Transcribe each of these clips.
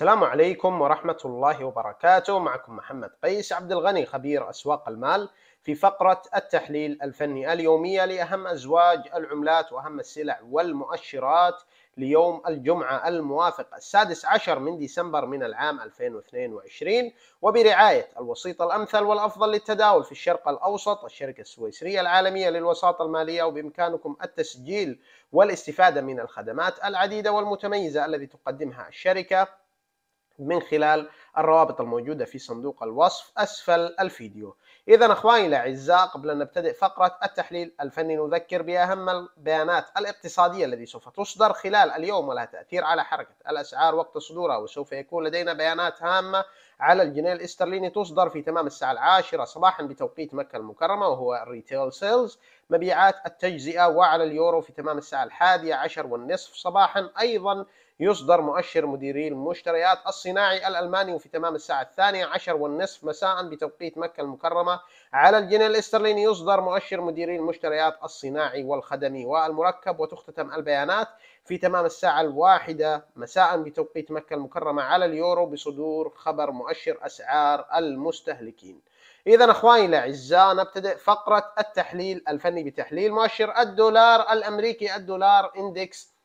السلام عليكم ورحمة الله وبركاته معكم محمد قيس عبد الغني خبير أسواق المال في فقرة التحليل الفني اليومية لأهم أزواج العملات وأهم السلع والمؤشرات ليوم الجمعة الموافق السادس عشر من ديسمبر من العام 2022 وبرعاية الوسيط الأمثل والأفضل للتداول في الشرق الأوسط الشركة السويسرية العالمية للوساطة المالية وبإمكانكم التسجيل والاستفادة من الخدمات العديدة والمتميزة التي تقدمها الشركة من خلال الروابط الموجودة في صندوق الوصف أسفل الفيديو إذا أخواني الأعزاء قبل أن نبتدئ فقرة التحليل الفني نذكر بأهم البيانات الاقتصادية التي سوف تصدر خلال اليوم ولها تأثير على حركة الأسعار وقت صدورها وسوف يكون لدينا بيانات هامة على الجنيه الاسترليني تصدر في تمام الساعة العاشرة صباحا بتوقيت مكة المكرمة وهو الريتيل سيلز مبيعات التجزئة وعلى اليورو في تمام الساعة الحادية عشر والنصف صباحا أيضا يصدر مؤشر مديري المشتريات الصناعي الألماني في تمام الساعة الثانية عشر والنصف مساء بتوقيت مكة المكرمة على الجنيه الاسترليني يصدر مؤشر مديري المشتريات الصناعي والخدمي والمركب وتختتم البيانات في تمام الساعة الواحدة مساء بتوقيت مكة المكرمة على اليورو بصدور خبر مؤشر أسعار المستهلكين إذا أخواني الأعزاء نبتدئ فقرة التحليل الفني بتحليل مؤشر الدولار الأمريكي الدولار إندكس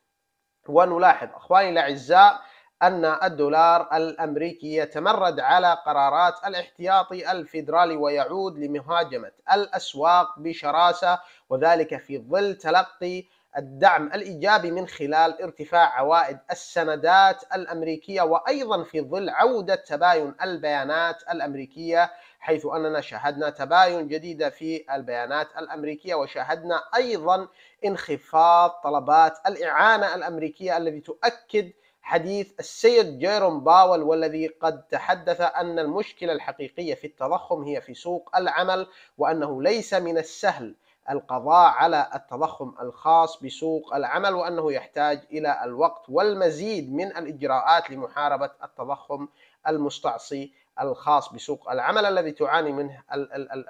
ونلاحظ اخواني الاعزاء ان الدولار الامريكي يتمرد على قرارات الاحتياطي الفيدرالي ويعود لمهاجمه الاسواق بشراسه وذلك في ظل تلقي الدعم الايجابي من خلال ارتفاع عوائد السندات الامريكيه وايضا في ظل عوده تباين البيانات الامريكيه حيث أننا شاهدنا تباين جديد في البيانات الأمريكية وشاهدنا أيضا انخفاض طلبات الإعانة الأمريكية التي تؤكد حديث السيد جيروم باول والذي قد تحدث أن المشكلة الحقيقية في التضخم هي في سوق العمل وأنه ليس من السهل القضاء على التضخم الخاص بسوق العمل وأنه يحتاج إلى الوقت والمزيد من الإجراءات لمحاربة التضخم المستعصي الخاص بسوق العمل الذي تعاني منه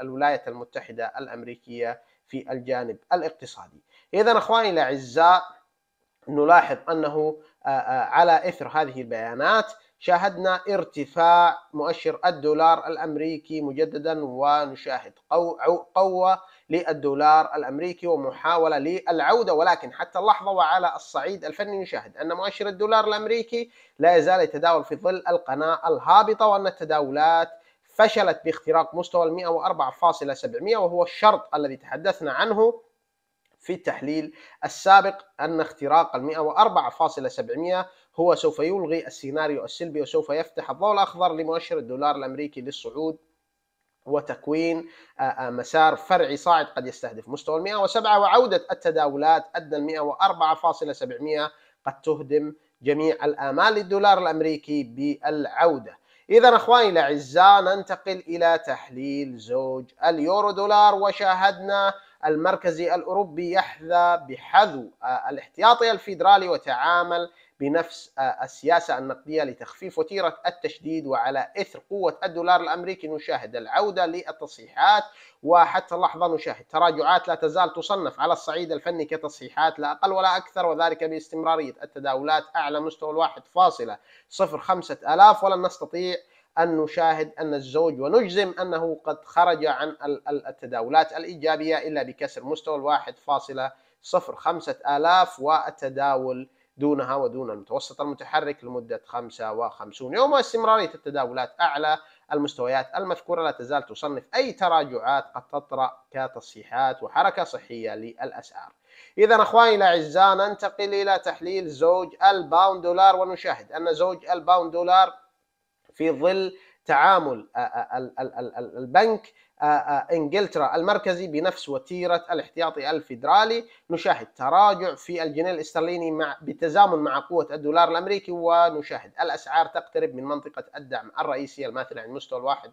الولايات المتحدة الأمريكية في الجانب الاقتصادي إذا أخواني الأعزاء نلاحظ أنه آه، آه، على إثر هذه البيانات شاهدنا ارتفاع مؤشر الدولار الأمريكي مجددا ونشاهد قوة للدولار الامريكي ومحاوله للعوده ولكن حتى اللحظه وعلى الصعيد الفني نشاهد ان مؤشر الدولار الامريكي لا يزال يتداول في ظل القناه الهابطه وان التداولات فشلت باختراق مستوى ال 104.700 وهو الشرط الذي تحدثنا عنه في التحليل السابق أن اختراق ال 104.700 هو سوف يلغي السيناريو السلبي وسوف يفتح الضوء الأخضر لمؤشر الدولار الأمريكي للصعود وتكوين آه، آه، مسار فرعي صاعد قد يستهدف مستوى ال 107 وعودة التداولات أدنى ال 104.700 قد تهدم جميع الآمال للدولار الأمريكي بالعودة إذا أخواني الأعزاء ننتقل إلى تحليل زوج اليورو دولار وشاهدنا المركزي الأوروبي يحذى بحذو آه، الاحتياطي الفيدرالي وتعامل بنفس آه، السياسة النقدية لتخفيف وتيرة التشديد وعلى إثر قوة الدولار الأمريكي نشاهد العودة للتصحيحات وحتى اللحظة نشاهد تراجعات لا تزال تصنف على الصعيد الفني كتصحيحات لا أقل ولا أكثر وذلك باستمرارية التداولات أعلى مستوى الواحد فاصلة صفر خمسة آلاف ولن نستطيع أن نشاهد أن الزوج ونجزم أنه قد خرج عن التداولات الإيجابية إلا بكسر مستوى الواحد فاصلة صفر خمسة آلاف والتداول دونها ودون المتوسط المتحرك لمدة 55 يوم واستمرارية التداولات أعلى المستويات المذكورة لا تزال تصنف أي تراجعات قد تطرأ كتصحيحات وحركة صحية للأسعار إذا أخواني الأعزاء ننتقل إلى تحليل زوج الباوند دولار ونشاهد أن زوج الباوند دولار في ظل تعامل البنك آه، آه، انجلترا المركزي بنفس وتيره الاحتياطي الفيدرالي نشاهد تراجع في الجنيه الاسترليني مع بتزامن مع قوه الدولار الامريكي ونشاهد الاسعار تقترب من منطقه الدعم الرئيسيه الماثله عند مستوى الواحد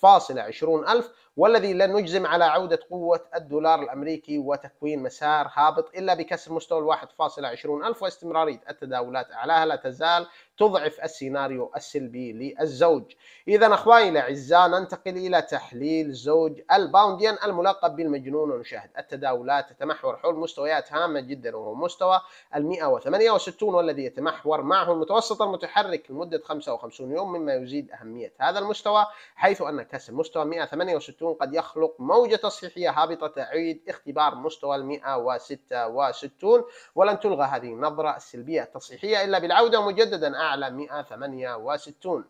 فاصلة عشرون ألف والذي لن نجزم على عودة قوة الدولار الأمريكي وتكوين مسار هابط إلا بكسر مستوى الواحد فاصلة عشرون ألف واستمرارية التداولات أعلاها لا تزال تضعف السيناريو السلبي للزوج إذا أخواني الأعزاء ننتقل إلى تحليل زوج الباونديان الملقب بالمجنون ونشاهد التداولات تتمحور حول مستويات هامة جدا وهو مستوى ال 168 والذي يتمحور معه المتوسط المتحرك لمدة 55 يوم مما يزيد أهمية هذا المستوى حيث أن كسر مستوى 168 قد يخلق موجة تصحيحية هابطة تعيد اختبار مستوى ال 166 ولن تلغى هذه النظرة السلبية التصحيحية إلا بالعودة مجددا أعلى 168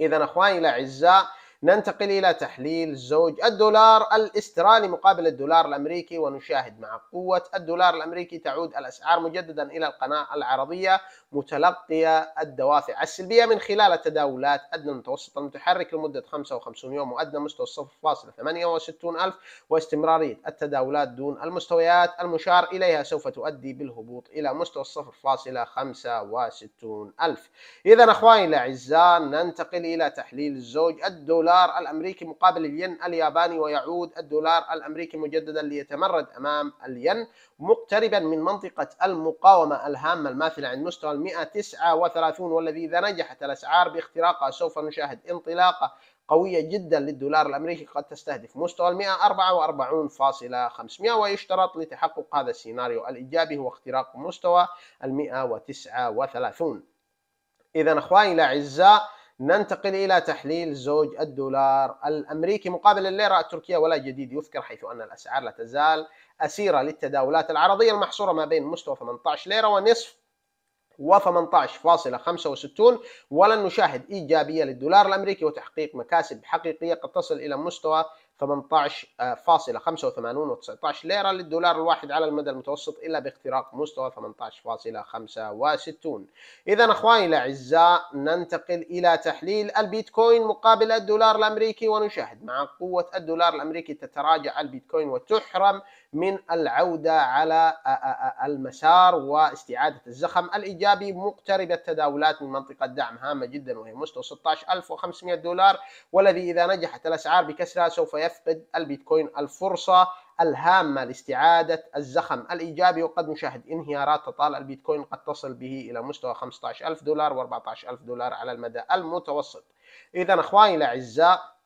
إذا أخواني الأعزاء ننتقل إلى تحليل زوج الدولار الأسترالي مقابل الدولار الأمريكي ونشاهد مع قوة الدولار الأمريكي تعود الأسعار مجددا إلى القناة العرضية متلقية الدوافع السلبية من خلال تداولات أدنى المتوسط المتحرك لمدة 55 يوم وأدنى مستوى 0.68 ألف واستمرارية التداولات دون المستويات المشار إليها سوف تؤدي بالهبوط إلى مستوى 0.65 ألف إذا أخواني الأعزاء ننتقل إلى تحليل زوج الدولار الدولار الأمريكي مقابل الين الياباني ويعود الدولار الأمريكي مجددا ليتمرد أمام الين مقتربا من منطقة المقاومة الهامة الماثلة عند مستوى 139 والذي إذا نجحت الأسعار باختراقها سوف نشاهد انطلاقة قوية جدا للدولار الأمريكي قد تستهدف مستوى 144.500 ويشترط لتحقق هذا السيناريو الإيجابي هو اختراق مستوى 139 إذا أخواني الأعزاء ننتقل إلى تحليل زوج الدولار الأمريكي مقابل الليرة التركية ولا جديد يذكر حيث أن الأسعار لا تزال أسيرة للتداولات العرضية المحصورة ما بين مستوى 18 ليرة ونصف و18.65 ولن نشاهد إيجابية للدولار الأمريكي وتحقيق مكاسب حقيقية قد تصل إلى مستوى 18.85 ليرة للدولار الواحد على المدى المتوسط إلا باختراق مستوى 18.65 إذا أخواني الأعزاء ننتقل إلى تحليل البيتكوين مقابل الدولار الأمريكي ونشاهد مع قوة الدولار الأمريكي تتراجع البيتكوين وتحرم من العودة على المسار واستعادة الزخم الإيجابي مقتربة التداولات من منطقة دعم هامة جدا وهي مستوى 16500 دولار والذي إذا نجحت الأسعار بكسرها سوف يفقد البيتكوين الفرصة الهامة لاستعادة الزخم الإيجابي وقد نشاهد انهيارات تطال البيتكوين قد تصل به إلى مستوى 15000 دولار و14000 دولار على المدى المتوسط إذا أخواني الأعزاء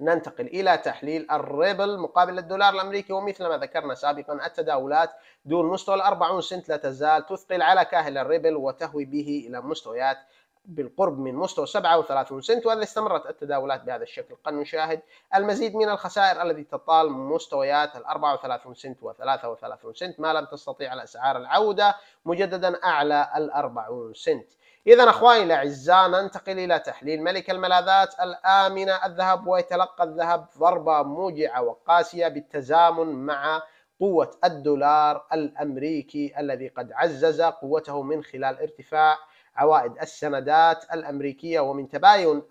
ننتقل إلى تحليل الريبل مقابل الدولار الأمريكي ومثل ما ذكرنا سابقا التداولات دون مستوى الأربعون سنت لا تزال تثقل على كاهل الريبل وتهوي به إلى مستويات بالقرب من مستوى 37 سنت وإذا استمرت التداولات بهذا الشكل قد نشاهد المزيد من الخسائر التي تطال مستويات ال 34 سنت و 33 سنت ما لم تستطيع الأسعار العودة مجددا أعلى ال 40 سنت إذا أخواني الأعزاء ننتقل إلى تحليل ملك الملاذات الآمنة الذهب ويتلقى الذهب ضربة موجعة وقاسية بالتزامن مع قوة الدولار الأمريكي الذي قد عزز قوته من خلال ارتفاع عوائد السندات الامريكيه ومن تباين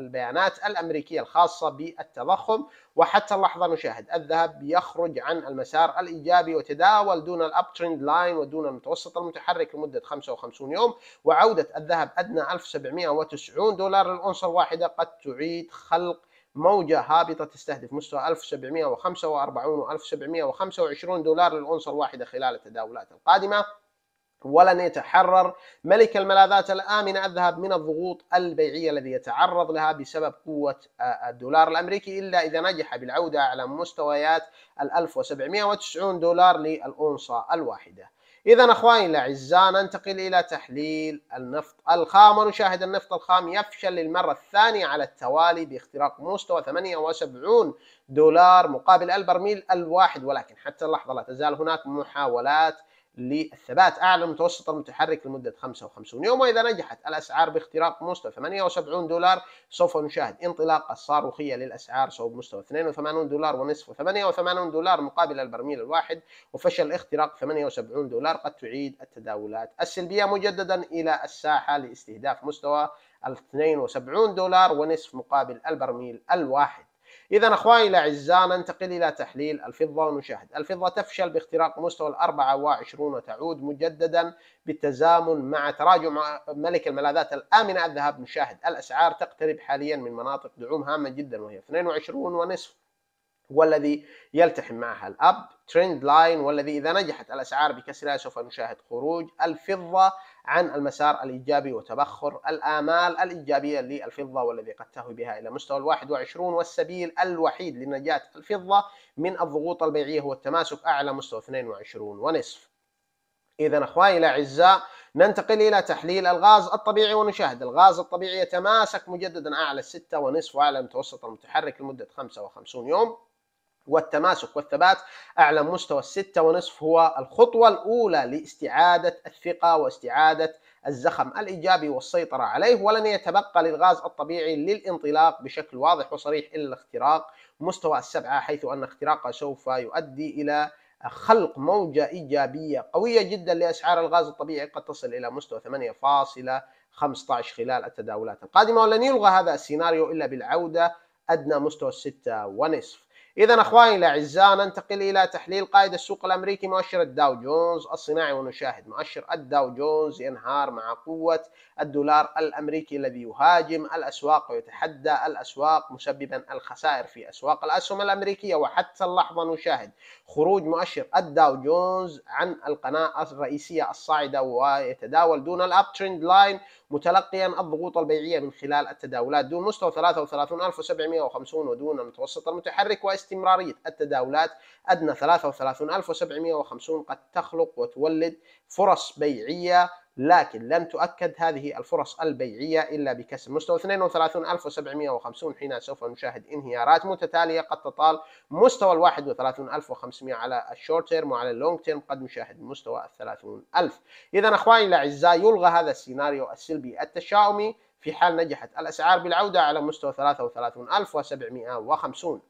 البيانات الامريكيه الخاصه بالتضخم وحتى اللحظه نشاهد الذهب يخرج عن المسار الايجابي وتداول دون الاب لاين ودون المتوسط المتحرك لمده 55 يوم وعوده الذهب ادنى 1790 دولار للأنصة الواحده قد تعيد خلق موجة هابطة تستهدف مستوى 1745 و 1725 دولار للأنصة الواحدة خلال التداولات القادمة ولن يتحرر ملك الملاذات الآمنة الذهب من الضغوط البيعية الذي يتعرض لها بسبب قوة الدولار الأمريكي إلا إذا نجح بالعودة على مستويات ال 1790 دولار للأونصة الواحدة إذا أخواني الأعزاء ننتقل إلى تحليل النفط الخام ونشاهد النفط الخام يفشل للمرة الثانية على التوالي باختراق مستوى 78 دولار مقابل البرميل الواحد ولكن حتى اللحظة لا تزال هناك محاولات للثبات أعلى متوسط المتحرك لمدة 55 يوم وإذا نجحت الأسعار باختراق مستوى 78 دولار سوف نشاهد انطلاقة صاروخية للأسعار صوب مستوى 82 دولار ونصف و88 دولار مقابل البرميل الواحد وفشل اختراق 78 دولار قد تعيد التداولات السلبية مجددا إلى الساحة لاستهداف مستوى 72 دولار ونصف مقابل البرميل الواحد إذا أخواني الأعزاء ننتقل إلى تحليل الفضة ونشاهد الفضة تفشل باختراق مستوى ال 24 وتعود مجددا بالتزامن مع تراجع ملك الملاذات الآمنة الذهب نشاهد الأسعار تقترب حاليا من مناطق دعوم هامة جدا وهي 22 ونصف هو الذي يلتحم معها الأب ترند لاين والذي إذا نجحت الأسعار بكسرها سوف نشاهد خروج الفضة عن المسار الإيجابي وتبخر الآمال الإيجابية للفضة والذي قد تهوي بها إلى مستوى مستوى ال21 والسبيل الوحيد لنجاة الفضة من الضغوط البيعية هو التماسك أعلى مستوى 22 ونصف إذا أخواني الأعزاء ننتقل إلى تحليل الغاز الطبيعي ونشاهد الغاز الطبيعي يتماسك مجددا أعلى 6 ونصف وأعلى المتوسط المتحرك لمدة 55 يوم والتماسك والثبات أعلى مستوى الستة ونصف هو الخطوة الأولى لاستعادة الثقة واستعادة الزخم الإيجابي والسيطرة عليه ولن يتبقى للغاز الطبيعي للانطلاق بشكل واضح وصريح إلا اختراق مستوى السبعة حيث أن اختراقه سوف يؤدي إلى خلق موجة إيجابية قوية جدا لأسعار الغاز الطبيعي قد تصل إلى مستوى 8.15 خلال التداولات القادمة ولن يلغى هذا السيناريو إلا بالعودة أدنى مستوى الستة ونصف إذا أخواني الأعزاء ننتقل إلى تحليل قائد السوق الأمريكي مؤشر الداو جونز الصناعي ونشاهد مؤشر الداو جونز ينهار مع قوة الدولار الأمريكي الذي يهاجم الأسواق ويتحدى الأسواق مسببا الخسائر في أسواق الأسهم الأمريكية وحتى اللحظة نشاهد خروج مؤشر الداو جونز عن القناة الرئيسية الصاعدة ويتداول دون الأب ترند لاين متلقيا الضغوط البيعية من خلال التداولات دون مستوى 33750 ودون المتوسط المتحرك واستمرارية التداولات أدنى 33750 قد تخلق وتولد فرص بيعية لكن لم تؤكد هذه الفرص البيعية إلا بكسر مستوى 32750 حين سوف نشاهد انهيارات متتالية قد تطال مستوى ال 31500 على الشورت تيرم وعلى اللونج تيرم قد نشاهد مستوى ال 30000 إذا أخواني الأعزاء يلغى هذا السيناريو السلبي التشاؤمي في حال نجحت الأسعار بالعودة على مستوى 33750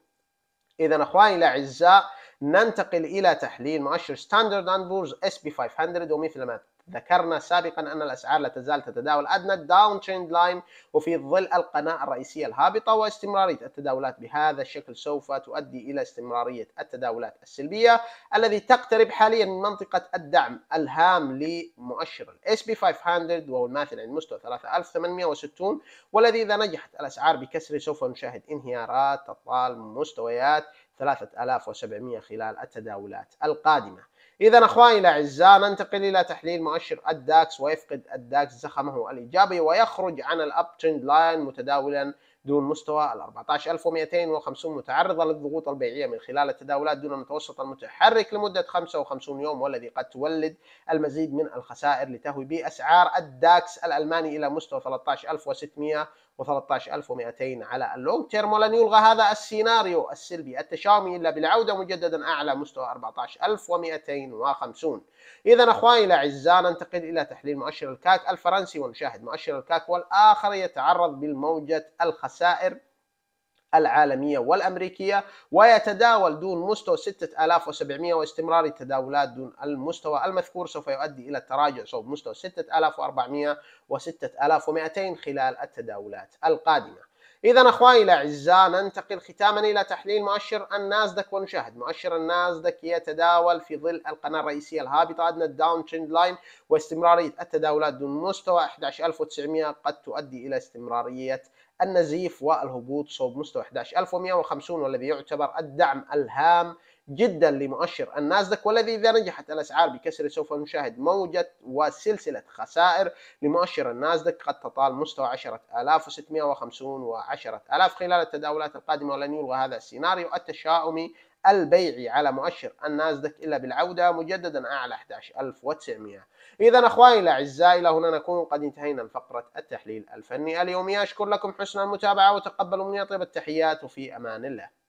إذا أخواني الأعزاء ننتقل إلى تحليل مؤشر ستاندرد أند بورز اس بي 500 ومثل ما ذكرنا سابقا أن الأسعار لا تزال تتداول أدنى الداون تريند لاين وفي ظل القناة الرئيسية الهابطة واستمرارية التداولات بهذا الشكل سوف تؤدي إلى استمرارية التداولات السلبية الذي تقترب حاليا من منطقة الدعم الهام لمؤشر الاس بي 500 وهو الماثل عند مستوى 3860 والذي إذا نجحت الأسعار بكسره سوف نشاهد انهيارات تطال مستويات 3700 خلال التداولات القادمة إذا أخواني الأعزاء ننتقل إلى تحليل مؤشر الداكس ويفقد الداكس زخمه الإيجابي ويخرج عن الأب تريند لاين متداولا دون مستوى ال 14250 متعرضة للضغوط البيعية من خلال التداولات دون المتوسط المتحرك لمدة 55 يوم والذي قد تولد المزيد من الخسائر لتهوي بأسعار الداكس الألماني إلى مستوى 13600 و13200 على اللونج تيرم ولن يلغى هذا السيناريو السلبي التشاومي الا بالعوده مجددا اعلى مستوى 14250 اذا اخواني الاعزاء ننتقل الى تحليل مؤشر الكاك الفرنسي ونشاهد مؤشر الكاك والاخر يتعرض بالموجه الخ الخسائر العالمية والأمريكية ويتداول دون مستوى 6700 واستمرار التداولات دون المستوى المذكور سوف يؤدي إلى التراجع صوب مستوى 6400 و 6200 خلال التداولات القادمة إذا أخواني الأعزاء ننتقل ختاما إلى تحليل مؤشر النازدك ونشاهد مؤشر النازدك يتداول في ظل القناة الرئيسية الهابطة أدنى الداون تريند لاين واستمرارية التداولات دون مستوى 11900 قد تؤدي إلى استمرارية النزيف والهبوط صوب مستوى 11150 والذي يعتبر الدعم الهام جدا لمؤشر النازدك والذي إذا نجحت الأسعار بكسره سوف نشاهد موجة وسلسلة خسائر لمؤشر النازدك قد تطال مستوى 10650 و10000 خلال التداولات القادمة ولن يلغى هذا السيناريو التشاؤمي البيعي على مؤشر النازدك إلا بالعودة مجددا أعلى 11900 إذا أخواني الأعزاء إلى هنا نكون قد انتهينا من فقرة التحليل الفني اليومي أشكر لكم حسن المتابعة وتقبلوا مني طيب التحيات وفي أمان الله